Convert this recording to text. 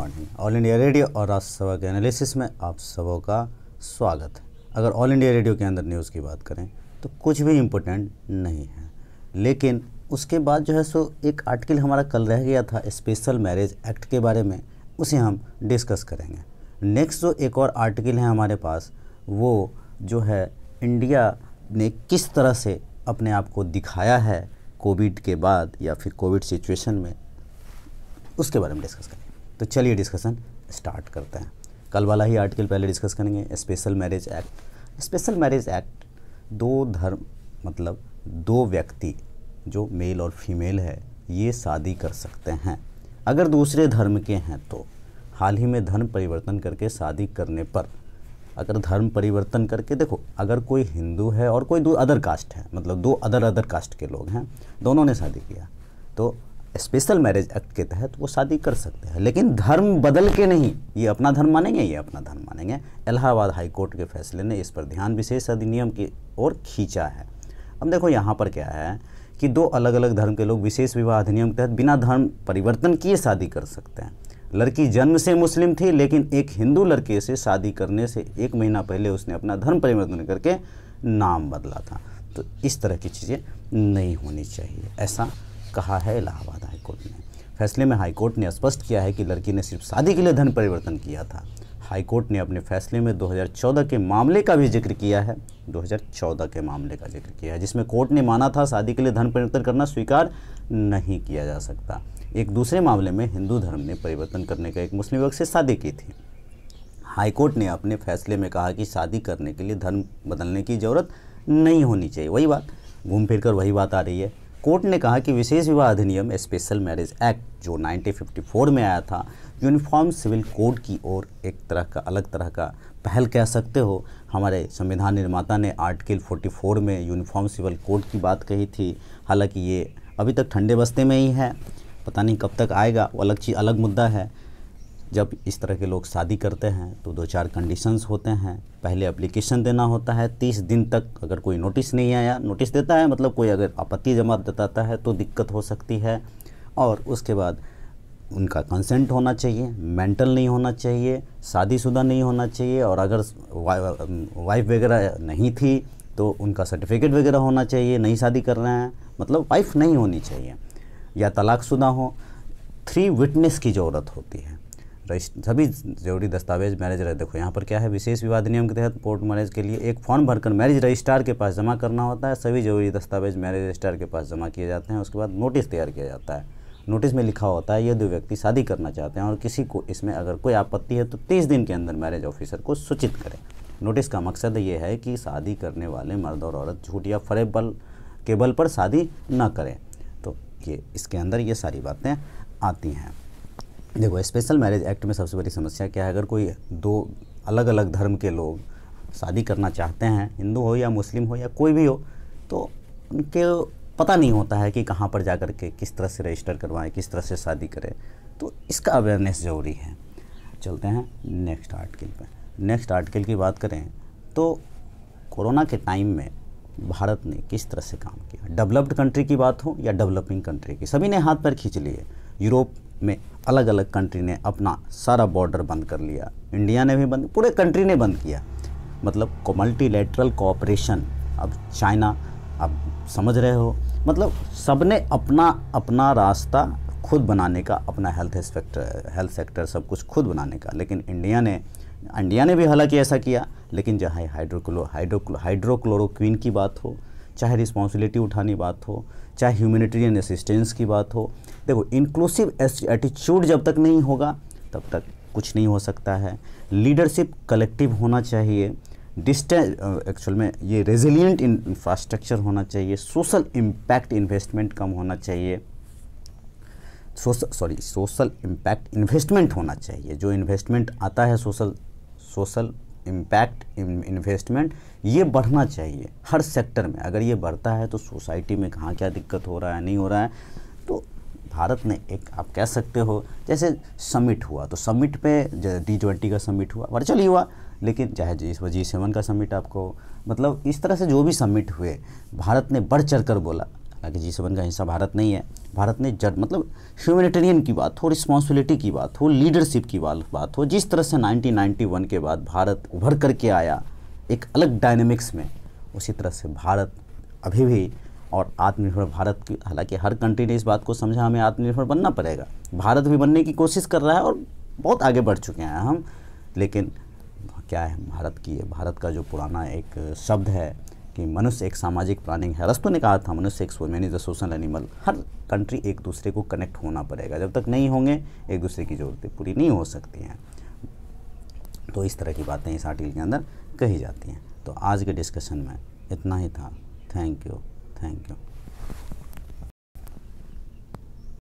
morning all India radio और राष्ट्र सभा के एनालिसिस में आप सबों का स्वागत है अगर ऑल इंडिया रेडियो के अंदर न्यूज़ की बात करें तो कुछ भी इम्पोर्टेंट नहीं है लेकिन उसके बाद जो है सो एक आर्टिकल हमारा कल रह गया था स्पेशल मैरिज एक्ट के बारे में उसे हम डिस्कस करेंगे नेक्स्ट जो एक और आर्टिकल है हमारे पास वो जो है इंडिया ने किस तरह से अपने आप को दिखाया है कोविड के बाद या फिर कोविड सिचुएशन में उसके बारे में डिस्कस करें तो चलिए डिस्कशन स्टार्ट करते हैं कल वाला ही आर्टिकल पहले डिस्कस करेंगे special marriage act special marriage act दो धर्म मतलब दो व्यक्ति जो मेल और फीमेल है ये शादी कर सकते हैं अगर दूसरे धर्म के हैं तो हाल ही में धर्म परिवर्तन करके शादी करने पर अगर धर्म परिवर्तन करके देखो अगर कोई हिंदू है और कोई दो अदर कास्ट है मतलब दो अदर अदर कास्ट के लोग हैं दोनों ने शादी किया तो स्पेशल मैरिज एक्ट के तहत वो शादी कर सकते हैं लेकिन धर्म बदल के नहीं ये अपना धर्म मानेंगे ये अपना धर्म मानेंगे इलाहाबाद हाई कोर्ट के फैसले ने इस पर ध्यान विशेष अधिनियम की ओर खींचा है अब देखो यहाँ पर क्या है कि दो अलग अलग धर्म के लोग विशेष विवाह अधिनियम के तहत बिना धर्म परिवर्तन किए शादी कर सकते हैं लड़की जन्म से मुस्लिम थी लेकिन एक हिंदू लड़के से शादी करने से एक महीना पहले उसने अपना धर्म परिवर्तन करके नाम बदला था तो इस तरह की चीज़ें नहीं होनी चाहिए ऐसा कहा है इलाहाबाद हाईकोर्ट ने फैसले में हाईकोर्ट ने स्पष्ट किया है कि लड़की ने सिर्फ शादी के लिए धन परिवर्तन किया था हाईकोर्ट ने अपने फैसले में 2014 के मामले का भी जिक्र किया है 2014 के मामले का जिक्र किया है जिसमें कोर्ट ने माना था शादी के लिए धन परिवर्तन करना स्वीकार नहीं किया जा सकता एक दूसरे मामले में हिंदू धर्म ने परिवर्तन करने का एक मुस्लिम युवक से शादी की थी हाईकोर्ट ने अपने फैसले में कहा कि शादी करने के लिए धर्म बदलने की ज़रूरत नहीं होनी चाहिए वही बात घूम फिर कर वही बात आ रही है कोर्ट ने कहा कि विशेष विवाह अधिनियम स्पेशल मैरिज एक्ट जो 1954 में आया था यूनिफॉर्म सिविल कोड की ओर एक तरह का अलग तरह का पहल कह सकते हो हमारे संविधान निर्माता ने आर्टिकल 44 में यूनिफॉर्म सिविल कोड की बात कही थी हालांकि ये अभी तक ठंडे बस्ते में ही है पता नहीं कब तक आएगा वो अलग चीज़ अलग मुद्दा है जब इस तरह के लोग शादी करते हैं तो दो चार कंडीशंस होते हैं पहले एप्लीकेशन देना होता है तीस दिन तक अगर कोई नोटिस नहीं आया नोटिस देता है मतलब कोई अगर आपत्ति जमा बताता है तो दिक्कत हो सकती है और उसके बाद उनका कंसेंट होना चाहिए मेंटल नहीं होना चाहिए शादीशुदा नहीं होना चाहिए और अगर वाइफ वगैरह नहीं थी तो उनका सर्टिफिकेट वगैरह होना चाहिए नहीं शादी कर रहे हैं मतलब वाइफ नहीं होनी चाहिए या तलाकशुदा हो थ्री विटनेस की ज़रूरत होती है सभी जरूरी दस्तावेज मैरिज रजिस्टर देखो यहाँ पर क्या है विशेष विवाद नियम के तहत पोर्ट मैरिज के लिए एक फॉर्म भरकर मैरिज रजिस्ट्रार के पास जमा करना होता है सभी जरूरी दस्तावेज मैरिज रजिस्ट्रार के पास जमा किए जाते हैं उसके बाद नोटिस तैयार किया जाता है नोटिस में लिखा होता है यदि व्यक्ति शादी करना चाहते हैं और किसी को इसमें अगर कोई आपत्ति है तो तीस दिन के अंदर मैरिज ऑफिसर को सूचित करें नोटिस का मकसद ये है कि शादी करने वाले मर्द और औरत झूठ या फरे बल के बल पर शादी न करें तो ये इसके अंदर ये सारी बातें आती हैं देखो स्पेशल मैरिज एक्ट में सबसे बड़ी समस्या क्या है अगर कोई दो अलग अलग धर्म के लोग शादी करना चाहते हैं हिंदू हो या मुस्लिम हो या कोई भी हो तो उनके पता नहीं होता है कि कहाँ पर जा कर के किस तरह से रजिस्टर करवाएं किस तरह से शादी करें तो इसका अवेयरनेस ज़रूरी है चलते हैं नेक्स्ट आर्टिकल पर नेक्स्ट आर्टिकल की बात करें तो कोरोना के टाइम में भारत ने किस तरह से काम किया डेवलप्ड कंट्री की बात हो या डेवलपिंग कंट्री की सभी ने हाथ पैर खींच लिए यूरोप में अलग अलग कंट्री ने अपना सारा बॉर्डर बंद कर लिया इंडिया ने भी बंद पूरे कंट्री ने बंद किया मतलब मल्टीलेटरल कोऑपरेशन अब चाइना अब समझ रहे हो मतलब सब ने अपना अपना रास्ता खुद बनाने का अपना हेल्थ सेक्टर हेल्थ सेक्टर सब कुछ खुद बनाने का लेकिन इंडिया ने इंडिया ने भी हालांकि ऐसा किया लेकिन जहाँ हाइड्रोक्लो हाइड्रोक्लो हाइड्रोक्लोरोक्विन की बात हो चाहे रिस्पॉन्सिबिलिटी उठाने बात हो चाहे ह्यूमैनिटेरियन असिस्टेंस की बात हो देखो इंक्लूसिव एटीट्यूड जब तक नहीं होगा तब तक कुछ नहीं हो सकता है लीडरशिप कलेक्टिव होना चाहिए डिस्टेंस एक्चुअल में ये रेजिलियंट इंफ्रास्ट्रक्चर होना चाहिए सोशल इम्पैक्ट इन्वेस्टमेंट कम होना चाहिए social sorry social impact investment होना चाहिए जो इन्वेस्टमेंट आता है सोशल सोशल इम्पैक्ट इन्वेस्टमेंट ये बढ़ना चाहिए हर सेक्टर में अगर ये बढ़ता है तो सोसाइटी में कहाँ क्या दिक्कत हो रहा है नहीं हो रहा है तो भारत ने एक आप कह सकते हो जैसे समिट हुआ तो समिट पे डी ट्वेंटी का समिट हुआ वर्चुअली हुआ लेकिन चाहे जी जी सेवन का समिट आपको मतलब इस तरह से जो भी समिट हुए भारत ने बढ़ चढ़ कर बोला हालांकि जी सेवन का हिस्सा भारत नहीं है भारत ने जड मतलब ह्यूमेटेरियन की बात हो रिस्पॉन्सिबिलिटी की बात हो लीडरशिप की बात हो जिस तरह से 1991 के बाद भारत उभर करके आया एक अलग डायनेमिक्स में उसी तरह से भारत अभी भी और आत्मनिर्भर भारत की हालांकि हर कंट्री ने इस बात को समझा हमें आत्मनिर्भर बनना पड़ेगा भारत भी बनने की कोशिश कर रहा है और बहुत आगे बढ़ चुके हैं हम लेकिन क्या है भारत की है भारत का जो पुराना एक शब्द है कि मनुष्य एक सामाजिक प्राणी है रस्तों ने कहा था मनुष्य एक man is a social animal हर कंट्री एक दूसरे को कनेक्ट होना पड़ेगा जब तक नहीं होंगे एक दूसरे की ज़रूरतें पूरी नहीं हो सकती हैं तो इस तरह की बातें इस आर्टिकल के अंदर कही जाती हैं तो आज के डिस्कशन में इतना ही था थैंक यू थैंक यू